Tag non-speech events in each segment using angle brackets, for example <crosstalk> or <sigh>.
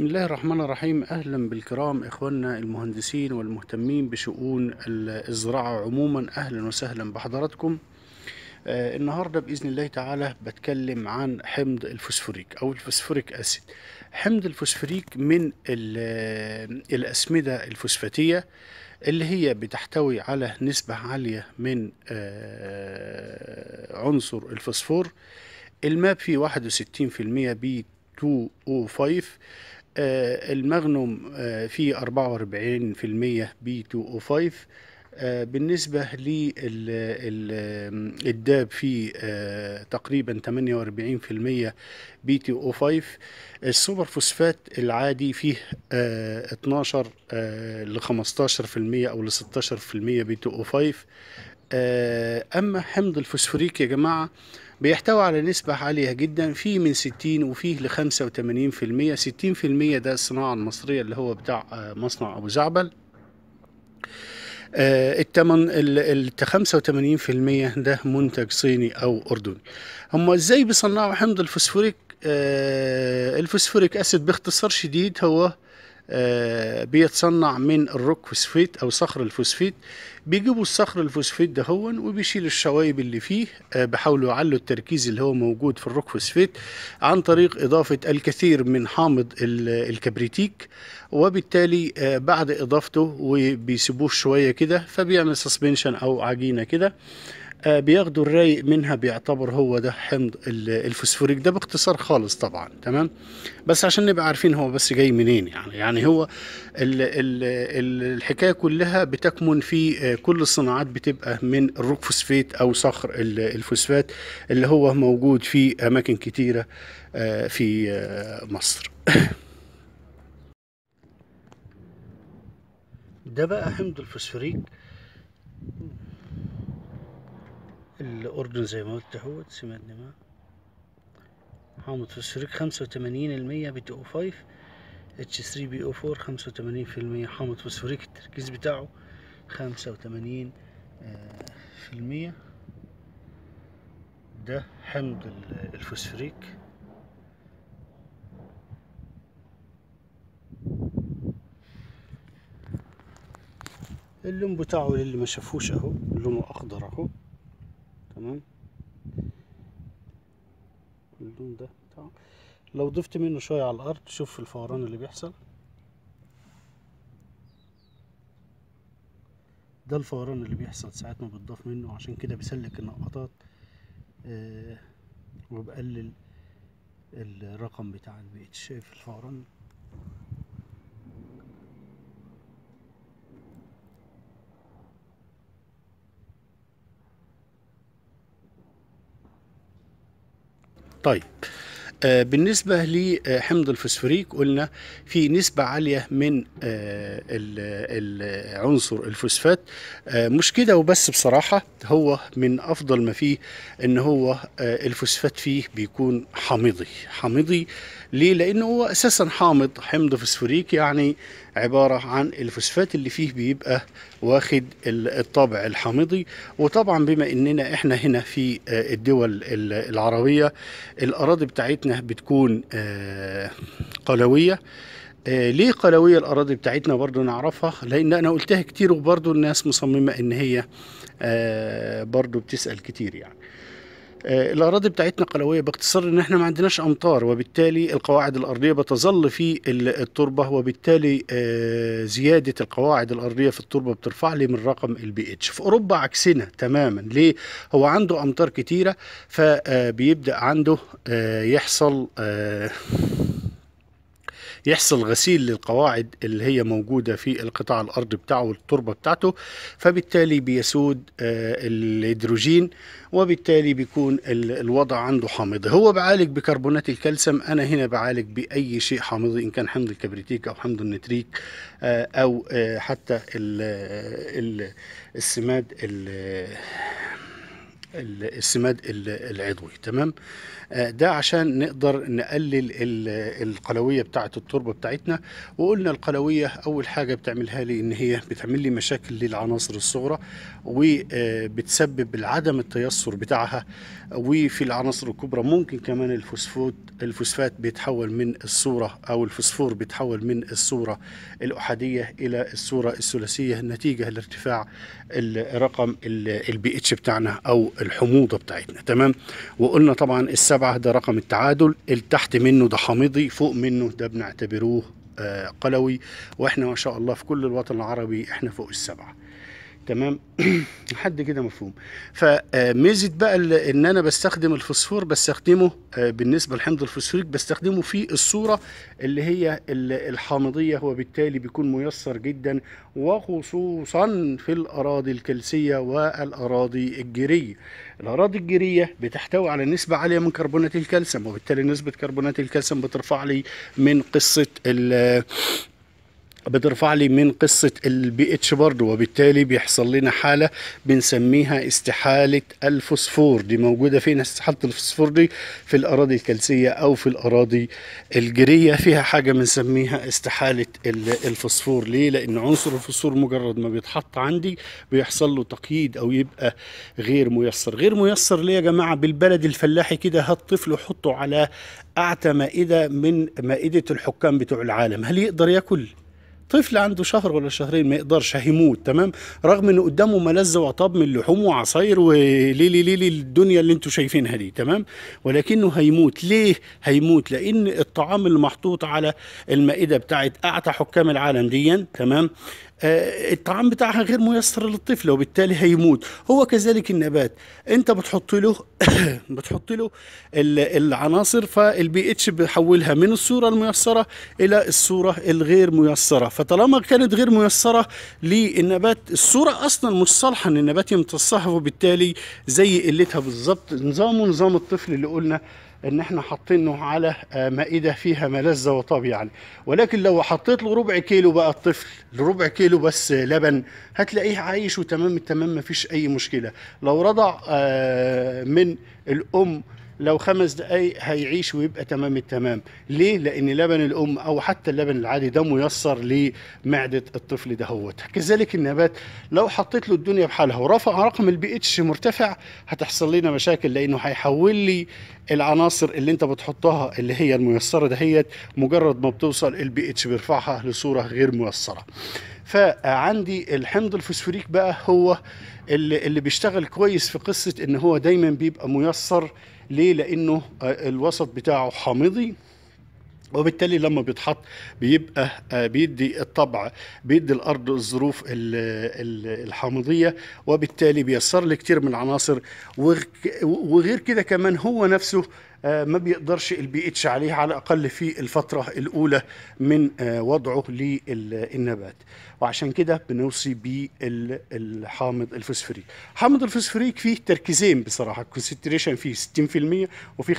بسم الله الرحمن الرحيم أهلا بالكرام إخواننا المهندسين والمهتمين بشؤون الزراعة عموما أهلا وسهلا بحضراتكم آه النهاردة بإذن الله تعالى بتكلم عن حمض الفوسفوريك أو الفوسفوريك أسيد حمض الفوسفوريك من آه، الأسمدة الفوسفاتية اللي هي بتحتوي على نسبة عالية من آه عنصر الفوسفور الماب فيه 61% بي 2 5 المغنوم فيه 44% بي 205 آه، بالنسبة للداب في آه، تقريبا 48% بي تي او 5 السوبر فوسفات العادي فيه 12 آه، ل 15% او ل 16% بي تي او 5 اما حمض الفوسفوريك يا جماعه بيحتوي على نسبة عالية جدا فيه من 60 وفيه ل 85% 60% ده الصناعة المصرية اللي هو بتاع آه، مصنع أبو زعبل آه، التمن ال 85% ده منتج صيني او اردني هم ازاي بيصنعوا حمض الفوسفوريك آه، الفوسفوريك اسيد باختصار شديد هو آه، بيتصنع من الروك فوسفيت او صخر الفوسفيت بيجيبوا الصخر الفوسفيت ده هون وبيشيل الشوايب اللي فيه آه، بيحاولوا يعلوا التركيز اللي هو موجود في الروك فوسفيت عن طريق اضافه الكثير من حامض الكبريتيك وبالتالي آه، بعد اضافته وبيسيبوه شويه كده فبيعمل سسبنشن او عجينه كده آه، بياخدوا الرايق منها بيعتبر هو ده حمض الفوسفوريك ده باختصار خالص طبعا تمام بس عشان نبقى عارفين هو بس جاي منين يعني يعني هو الـ الـ الحكايه كلها بتكمن في آه، كل الصناعات بتبقى من الروك فوسفيت او صخر الفوسفات اللي هو موجود في اماكن كتيره آه، في مصر <laughs> ده بقى حمض الفوسفوريك الأردن زي ما قلت اهوت سمات دماء حامض في السريك خمسة وتمانين المية بي تو او فايف اتش ثري بي او فور خمسة وتمانين في المية حامض فوسفوريك التركيز بتاعه خمسة وتمانين في المية ده حمض الفوسفريك اللون بتاعه للي ما شافوش اهو لونه اخضر اهو تمام اللون ده تمام لو ضفت منه شويه على الارض شوف الفوران اللي بيحصل ده الفوران اللي بيحصل ساعات ما بتضاف منه عشان كده بيسلك النقطات آه وبقلل الرقم بتاع البيت شايف الفوران طيب آه، بالنسبة لحمض آه، الفوسفوريك قلنا في نسبة عالية من آه، العنصر الفوسفات مش كده وبس بصراحة هو من أفضل ما فيه إن هو الفوسفات فيه بيكون حامضي حامضي ليه؟ لأنه هو أساسا حامض حمض فوسفوريك يعني عبارة عن الفوسفات اللي فيه بيبقى واخد الطابع الحامضي وطبعا بما اننا احنا هنا في آه، الدول العربية الاراضي بتاعتنا بتكون آه، قلوية آه، ليه قلوية الأراضي بتاعتنا برضو نعرفها لأن أنا قلتها كتير وبرضو الناس مصممة إن هي برضو بتسأل كتير يعني آه، الاراضي بتاعتنا قلويه باختصار ان احنا ما عندناش امطار وبالتالي القواعد الارضيه بتظل في التربه وبالتالي آه، زياده القواعد الارضيه في التربه بترفع لي من رقم البي اتش في اوروبا عكسنا تماما ليه هو عنده امطار كتيره فبيبدا آه، عنده يحصل يحصل غسيل للقواعد اللي هي موجودة في القطاع الأرضي بتاعه والتربة بتاعته فبالتالي بيسود آه، الهيدروجين وبالتالي بيكون الوضع عنده حامض هو بعالج بكربونات الكالسيوم أنا هنا بعالج بأي شيء حامضي إن كان حمض الكبريتيك أو حمض النتريك آه، أو آه، حتى السماد السماد العضوي تمام آه، ده عشان نقدر نقلل القلويه بتاعه التربه بتاعتنا وقلنا القلويه اول حاجه بتعملها لي ان هي بتعمل لي مشاكل للعناصر الصغرى وبتسبب آه، عدم التيسر بتاعها وفي العناصر الكبرى ممكن كمان الفوسفوت الفوسفات بيتحول من الصوره او الفوسفور بيتحول من الصوره الاحاديه الى الصوره الثلاثيه نتيجه لارتفاع رقم البي اتش بتاعنا او الحموضه بتاعتنا تمام وقلنا طبعا السبعه ده رقم التعادل اللي تحت منه ده حامضي فوق منه ده بنعتبروه آه، قلوي واحنا ما شاء الله في كل الوطن العربي احنا فوق السبعه تمام لحد <clears throat> كده مفهوم فميزه آه، بقى ان انا بستخدم الفوسفور بستخدمه آه، بالنسبه للحمض الفوسفوريك بستخدمه في الصوره اللي هي الحامضيه وبالتالي بيكون ميسر جدا وخصوصا في الاراضي الكلسيه والاراضي الجيريه الاراضي الجيريه بتحتوي على نسبه عاليه من كربونات الكالسيوم وبالتالي نسبه كربونات الكالسيوم بترفع لي من قصه بترفع لي من قصة البي اتش برضو وبالتالي بيحصل لنا حالة بنسميها استحالة الفوسفور دي موجودة فين استحالة الفوسفور دي في الأراضي الكلسية أو في الأراضي الجرية فيها حاجة بنسميها استحالة الفوسفور ليه؟ لأن عنصر الفوسفور مجرد ما بيتحط عندي بيحصل له تقييد أو يبقى غير ميسر غير ميسر ليه يا جماعة بالبلد الفلاحي كده هات طفل وحطه على أعتى مائدة من مائدة الحكام بتوع العالم هل يقدر ياكل؟ طفل عنده شهر ولا شهرين ما يقدرش هيموت تمام رغم انه قدامه ملذ وعطاب من لحوم وعصاير وليلي ليلي الدنيا اللي انتم شايفينها دي تمام ولكنه هيموت ليه هيموت لان الطعام المحطوط على المائده بتاعت اعتى حكام العالم ديا تمام آه، الطعام بتاعها غير ميسر للطفل وبالتالي هيموت هو كذلك النبات انت بتحط له <coughs> بتحط له العناصر فالبي اتش بيحولها من الصوره الميسره الى الصوره الغير ميسره فطالما كانت غير ميسره للنبات الصوره اصلا مش صالحه ان النبات يمتصها وبالتالي زي قلتها بالظبط نظامه نظام الطفل اللي قلنا ان احنا حاطينه على آه، مائده فيها ملذه وطاب يعني ولكن لو حطيت له ربع كيلو بقى الطفل ربع كيلو بس لبن هتلاقيه عايش وتمام التمام مفيش اي مشكله لو رضع آه، من الام لو خمس دقايق هيعيش ويبقى تمام التمام ليه لان لبن الام او حتى اللبن العادي ده ميسر لمعده الطفل دهوت كذلك النبات لو حطيت له الدنيا بحالها ورفع رقم البي اتش مرتفع هتحصل لنا مشاكل لانه هيحول لي العناصر اللي انت بتحطها اللي هي الميسره دهيت مجرد ما بتوصل البي اتش بيرفعها لصوره غير ميسره فعندي الحمض الفوسفوريك بقى هو اللي, اللي بيشتغل كويس في قصه ان هو دايما بيبقى ميسر ليه لانه آه، الوسط بتاعه حامضي وبالتالي لما بيتحط بيبقى آه، بيدي الطبع بيدي الارض الظروف الحامضيه وبالتالي بيسر لي كتير من العناصر وغير كده كمان هو نفسه آه، ما بيقدرش البي اتش عليه على الاقل في الفتره الاولى من آه، وضعه للنبات وعشان كده بنوصي بالحامض الفوسفوريك حامض الفوسفوريك فيه تركيزين بصراحه الكونسنتريشن فيه 60% وفيه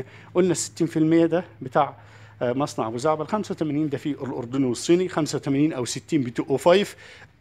85% قلنا 60% ده بتاع آه، مصنع ابو زعبل 85 ده في الاردن والصيني 85 او 60 بي 2 او 5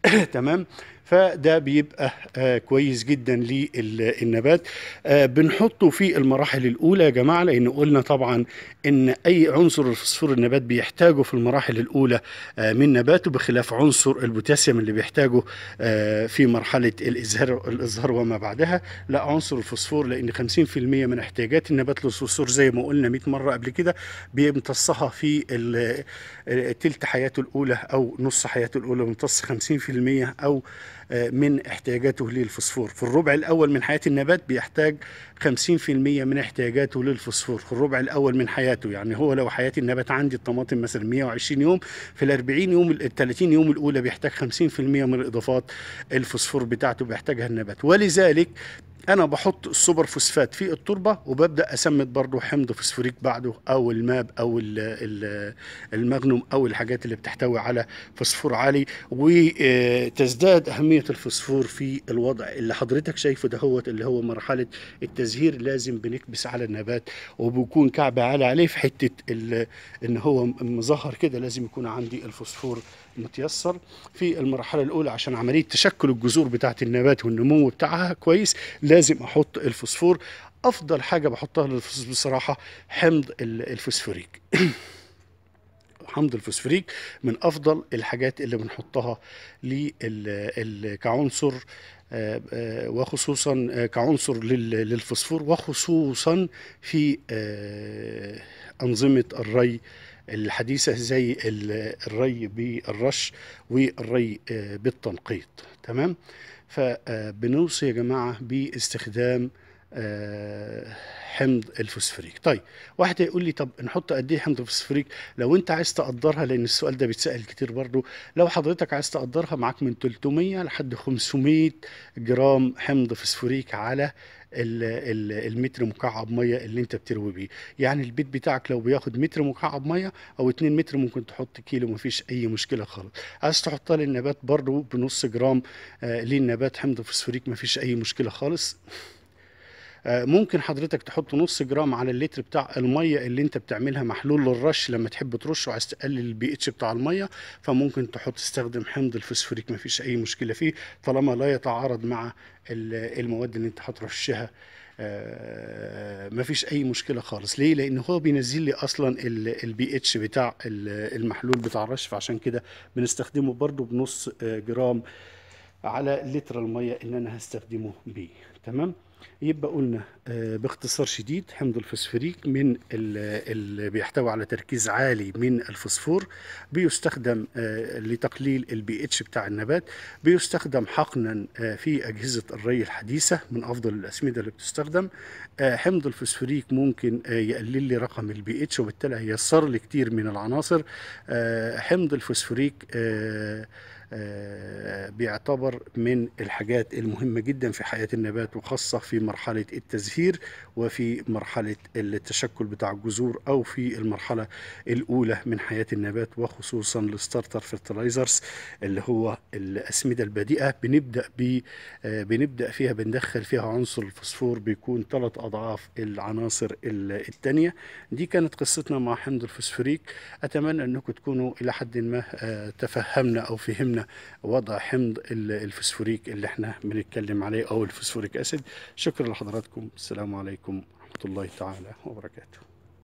<coughs> تمام فده بيبقى آه كويس جدا للنبات آه بنحطه في المراحل الاولى يا جماعه لان قلنا طبعا ان اي عنصر الفسفور النبات بيحتاجه في المراحل الاولى آه من نباته بخلاف عنصر البوتاسيوم اللي بيحتاجه آه، في مرحله الازهار الازهار وما بعدها لا عنصر الفسفور لان 50% من احتياجات النبات للفسفور زي ما قلنا 100 مره قبل كده بيمتصها في آه، تلت حياته الاولى او نص حياته الاولى بيمتص 50% أو آه، من احتياجاته للفوسفور في الربع الأول من حياة النبات بيحتاج 50% من احتياجاته للفوسفور في الربع الأول من حياته يعني هو لو حياة النبات عندي الطماطم مثلا 120 يوم في ال 40 يوم ال 30 يوم الأولى بيحتاج 50% من إضافات الفوسفور بتاعته بيحتاجها النبات ولذلك انا بحط السوبر فوسفات في التربه وببدا اسمد برضه حمض فوسفوريك بعده او الماب او المغنم او الحاجات اللي بتحتوي على فوسفور عالي وتزداد اهميه كمية الفوسفور في الوضع اللي حضرتك شايفه ده هو اللي هو مرحلة التزهير لازم بنكبس على النبات وبكون كعب عالي عليه في حتة ان هو مظهر كده لازم يكون عندي الفوسفور متيسر في المرحلة الأولى عشان عملية تشكل الجذور بتاعة النبات والنمو بتاعها كويس لازم أحط الفوسفور أفضل حاجة بحطها للفوسفور بصراحة حمض الفوسفوريك <clears throat> حمض الفوسفوريك من افضل الحاجات اللي بنحطها كعنصر آه، آه، وخصوصا آه، كعنصر للفوسفور وخصوصا في انظمه الري الحديثه زي الري بالرش والري بالتنقيط تمام فبنوصي يا جماعه باستخدام آه، حمض الفوسفوريك طيب واحد يقول لي طب نحط قد ايه حمض الفوسفوريك لو انت عايز تقدرها لان السؤال ده بيتسال كتير برضو لو حضرتك عايز تقدرها معاك من 300 لحد 500 جرام حمض فوسفوريك على المتر مكعب ميه اللي انت بتروي بيه يعني البيت بتاعك لو بياخد متر مكعب ميه او 2 متر ممكن تحط كيلو مفيش اي مشكله خالص عايز تحطها للنبات برضو بنص جرام آه، للنبات حمض فوسفوريك مفيش اي مشكله خالص آه، ممكن حضرتك تحط نص جرام على اللتر بتاع الميه اللي انت بتعملها محلول للرش لما تحب ترش وعايز تقلل البي اتش بتاع الميه فممكن تحط تستخدم حمض الفوسفوريك مفيش اي مشكله فيه طالما لا يتعارض مع المواد اللي انت هترشها آه، ما فيش اي مشكله خالص ليه لان هو بينزل لي اصلا البي اتش بتاع المحلول بتاع الرش فعشان كده بنستخدمه برده بنص آه، جرام على لتر الميه اللي انا هستخدمه بيه تمام يبقى قلنا آه، باختصار شديد حمض الفوسفوريك من اللي بيحتوي على تركيز عالي من الفوسفور بيستخدم آه، لتقليل البي اتش بتاع النبات بيستخدم حقنا آه، في اجهزه الري الحديثه من افضل الاسمده اللي بتستخدم حمض الفوسفوريك ممكن يقلل لي رقم البي اتش وبالتالي هيسر لي كتير من العناصر حمض الفوسفوريك آه، بيعتبر من الحاجات المهمة جدا في حياة النبات وخاصة في مرحلة التزهير وفي مرحلة التشكل بتاع الجذور أو في المرحلة الأولى من حياة النبات وخصوصا الستارتر فيرتلايزرز اللي هو الأسمدة البديئة بنبدأ بي آه، بنبدأ فيها بندخل فيها عنصر الفوسفور بيكون ثلاث أضعاف العناصر الثانية دي كانت قصتنا مع حمض الفوسفوريك أتمنى أنكم تكونوا إلى حد ما آه، تفهمنا أو فهمنا يهمنا وضع حمض الفسفوريك اللي احنا بنتكلم عليه او الفسفوريك اسيد شكرا لحضراتكم السلام عليكم ورحمه الله تعالى وبركاته